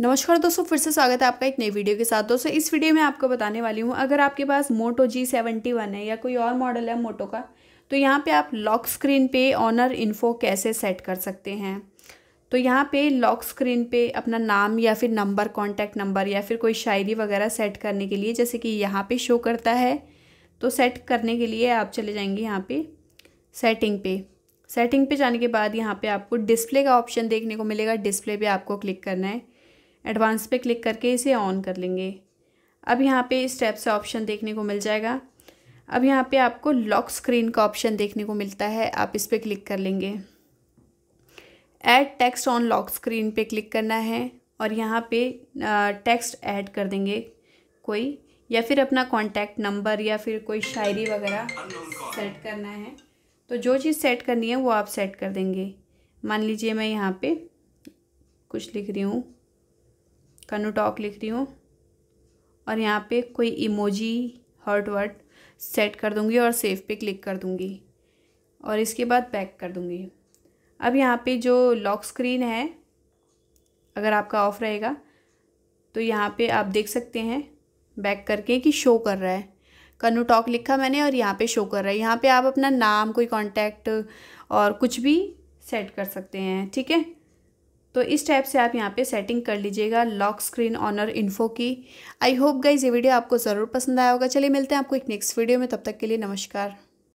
नमस्कार दोस्तों फिर से स्वागत है आपका एक नई वीडियो के साथ दोस्तों इस वीडियो में आपको बताने वाली हूँ अगर आपके पास मोटो जी सेवेंटी वन है या कोई और मॉडल है मोटो का तो यहाँ पे आप लॉक स्क्रीन पे ऑनर इन्फो कैसे सेट कर सकते हैं तो यहाँ पे लॉक स्क्रीन पे अपना नाम या फिर नंबर कॉन्टैक्ट नंबर या फिर कोई शायरी वगैरह सेट करने के लिए जैसे कि यहाँ पर शो करता है तो सेट करने के लिए आप चले जाएंगे यहाँ पर सेटिंग पे सेटिंग पे जाने के बाद यहाँ पर आपको डिस्प्ले का ऑप्शन देखने को मिलेगा डिस्प्ले पर आपको क्लिक करना है एडवांस पे क्लिक करके इसे ऑन कर लेंगे अब यहाँ पे इस से ऑप्शन देखने को मिल जाएगा अब यहाँ पे आपको लॉक स्क्रीन का ऑप्शन देखने को मिलता है आप इस पर क्लिक कर लेंगे add text on lock screen पे क्लिक करना है और यहाँ पे टेक्स्ट ऐड कर देंगे कोई या फिर अपना कॉन्टैक्ट नंबर या फिर कोई शायरी वगैरह सेट करना है तो जो चीज़ सेट करनी है वो आप सेट कर देंगे मान लीजिए मैं यहाँ पे कुछ लिख रही हूँ कनू टॉक लिख रही हूँ और यहाँ पे कोई इमोजी हर्ट वर्ट सेट कर दूँगी और सेव पे क्लिक कर दूँगी और इसके बाद बैक कर दूँगी अब यहाँ पे जो लॉक स्क्रीन है अगर आपका ऑफ रहेगा तो यहाँ पे आप देख सकते हैं बैक करके कि शो कर रहा है कनू टॉक लिखा मैंने और यहाँ पे शो कर रहा है यहाँ पे आप अपना नाम कोई कांटेक्ट और कुछ भी सेट कर सकते हैं ठीक है तो इस टाइप से आप यहाँ पे सेटिंग कर लीजिएगा लॉक स्क्रीन ऑनर इन्फो की आई होप गाइज ये वीडियो आपको ज़रूर पसंद आया होगा चलिए मिलते हैं आपको एक नेक्स्ट वीडियो में तब तक के लिए नमस्कार